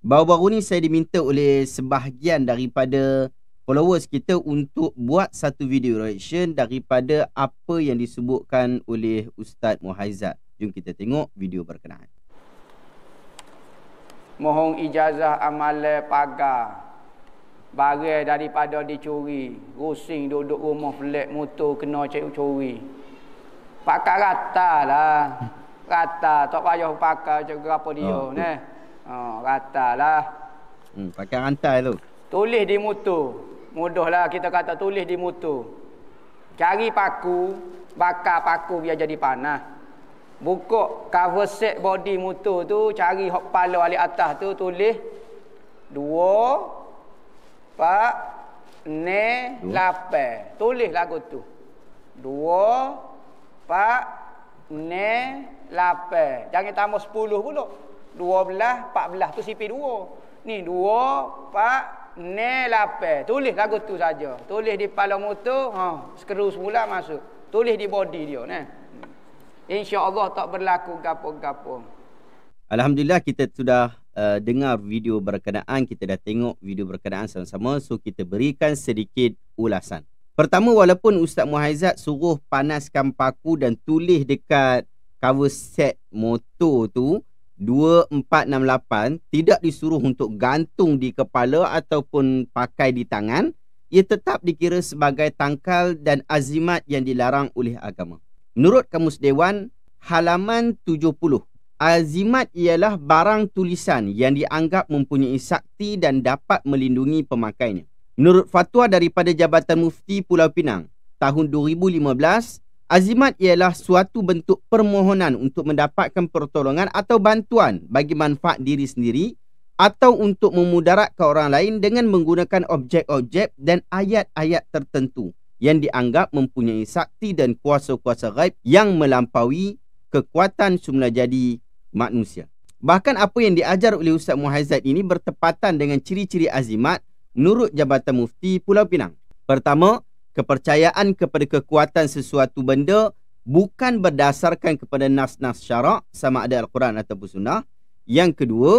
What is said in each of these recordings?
Baru-baru ni saya diminta oleh sebahagian daripada followers kita untuk buat satu video reaction daripada apa yang disebutkan oleh Ustaz Muhaizat. Jom kita tengok video berkenaan. Mohon ijazah amalan pagar. bagai daripada dicuri, rusing duduk rumah flat motor kena curi. Pakai rata lah. Rata tak payah pakai juga apa dia oh. Ah, ne. Oh, ha, ratalah. Hmm, pakai rantai tu. Tulis di mutu Mudahlah kita kata tulis di mutu. Cari paku, bakar paku biar jadi panah. Buka cover set body mutu tu, cari hok pala ali atas tu tulis 2 4 ne lape. Tulis lagu tu. 2 4 ne lape. Jangan tambah sepuluh pula dua belah, empat belah tu sipi dua. Ni dua, empat, ne, lapai. Tulis lagu tu saja. Tulis di kepala motor, ha, skru semula masuk. Tulis di body dia. Ne. Insya Allah tak berlaku gapo-gapo. Alhamdulillah kita sudah uh, dengar video berkenaan. Kita dah tengok video berkenaan sama-sama. So kita berikan sedikit ulasan. Pertama walaupun Ustaz Muhaizat suruh panaskan paku dan tulis dekat cover set motor tu. 2468 tidak disuruh untuk gantung di kepala ataupun pakai di tangan ia tetap dikira sebagai tangkal dan azimat yang dilarang oleh agama menurut kamus dewan halaman 70 azimat ialah barang tulisan yang dianggap mempunyai sakti dan dapat melindungi pemakainya menurut fatwa daripada jabatan mufti pulau pinang tahun 2015 Azimat ialah suatu bentuk permohonan untuk mendapatkan pertolongan atau bantuan bagi manfaat diri sendiri atau untuk memudaratkan orang lain dengan menggunakan objek-objek dan ayat-ayat tertentu yang dianggap mempunyai sakti dan kuasa-kuasa gaib yang melampaui kekuatan semula jadi manusia. Bahkan apa yang diajar oleh Ustaz Muhaizat ini bertepatan dengan ciri-ciri azimat menurut Jabatan Mufti Pulau Pinang. Pertama, kepercayaan kepada kekuatan sesuatu benda bukan berdasarkan kepada nas-nas syarak sama ada Al-Quran ataupun Sunnah. Yang kedua,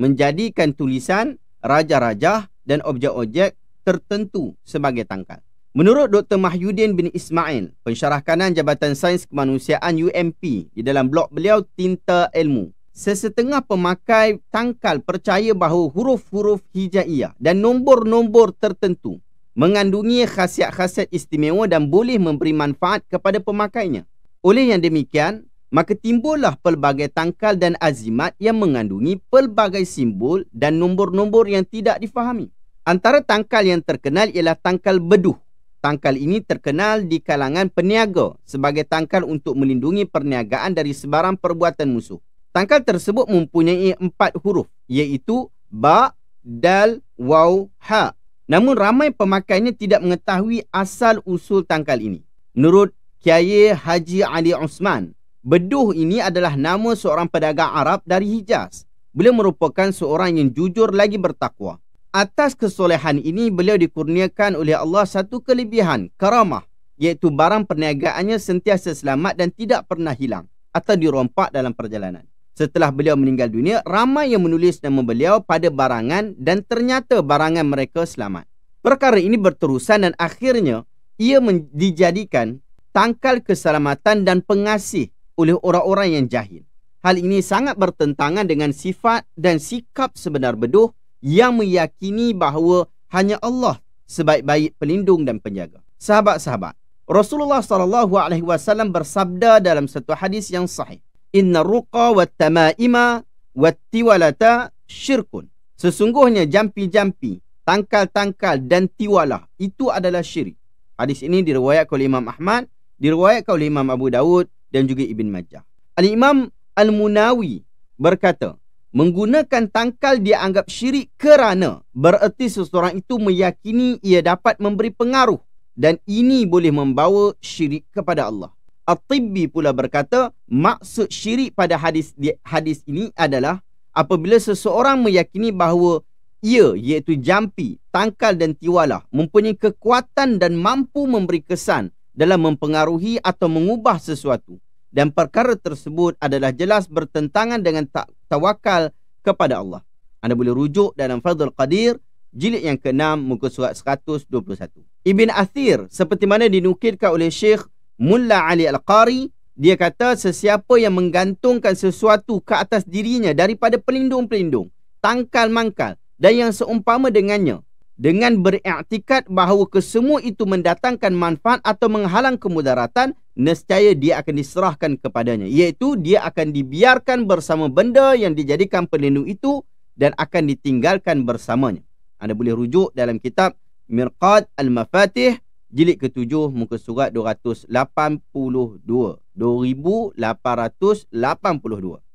menjadikan tulisan raja-raja dan objek-objek tertentu sebagai tangkal. Menurut Dr. Mahyudin bin Ismail, pensyarah kanan Jabatan Sains Kemanusiaan UMP di dalam blog beliau Tinta Ilmu, sesetengah pemakai tangkal percaya bahawa huruf-huruf hijaiyah dan nombor-nombor tertentu mengandungi khasiat-khasiat istimewa dan boleh memberi manfaat kepada pemakainya. Oleh yang demikian, maka timbullah pelbagai tangkal dan azimat yang mengandungi pelbagai simbol dan nombor-nombor yang tidak difahami. Antara tangkal yang terkenal ialah tangkal beduh. Tangkal ini terkenal di kalangan peniaga sebagai tangkal untuk melindungi perniagaan dari sebarang perbuatan musuh. Tangkal tersebut mempunyai empat huruf iaitu Ba, Dal, Waw, Ha' Namun ramai pemakainya tidak mengetahui asal usul tangkal ini. Menurut Kiai Haji Ali Osman, beduh ini adalah nama seorang pedagang Arab dari Hijaz. Beliau merupakan seorang yang jujur lagi bertakwa. Atas kesolehan ini, beliau dikurniakan oleh Allah satu kelebihan, karamah. Iaitu barang perniagaannya sentiasa selamat dan tidak pernah hilang atau dirompak dalam perjalanan setelah beliau meninggal dunia, ramai yang menulis nama beliau pada barangan dan ternyata barangan mereka selamat. Perkara ini berterusan dan akhirnya ia dijadikan tangkal keselamatan dan pengasih oleh orang-orang yang jahil. Hal ini sangat bertentangan dengan sifat dan sikap sebenar beduh yang meyakini bahawa hanya Allah sebaik-baik pelindung dan penjaga. Sahabat-sahabat, Rasulullah sallallahu alaihi wasallam bersabda dalam satu hadis yang sahih inna ruqa wa tamaima wa tiwalata syirkun. Sesungguhnya jampi-jampi, tangkal-tangkal dan tiwalah itu adalah syirik. Hadis ini diriwayat oleh Imam Ahmad, diriwayat oleh Imam Abu Dawud dan juga Ibn Majah. Al-Imam Al-Munawi berkata, menggunakan tangkal dianggap syirik kerana bererti seseorang itu meyakini ia dapat memberi pengaruh dan ini boleh membawa syirik kepada Allah. At-Tibbi pula berkata maksud syirik pada hadis hadis ini adalah apabila seseorang meyakini bahawa ia iaitu jampi, tangkal dan tiwalah mempunyai kekuatan dan mampu memberi kesan dalam mempengaruhi atau mengubah sesuatu dan perkara tersebut adalah jelas bertentangan dengan ta- tawakal kepada Allah. Anda boleh rujuk dalam Fadl Qadir jilid yang ke-6 muka surat 121. Ibn Athir seperti mana dinukilkan oleh Syekh Mulla Ali Al-Qari dia kata sesiapa yang menggantungkan sesuatu ke atas dirinya daripada pelindung-pelindung, tangkal mangkal dan yang seumpama dengannya dengan beriktikad bahawa kesemua itu mendatangkan manfaat atau menghalang kemudaratan nescaya dia akan diserahkan kepadanya iaitu dia akan dibiarkan bersama benda yang dijadikan pelindung itu dan akan ditinggalkan bersamanya anda boleh rujuk dalam kitab Mirqad Al-Mafatih jilid ke-7 muka surat 282 2882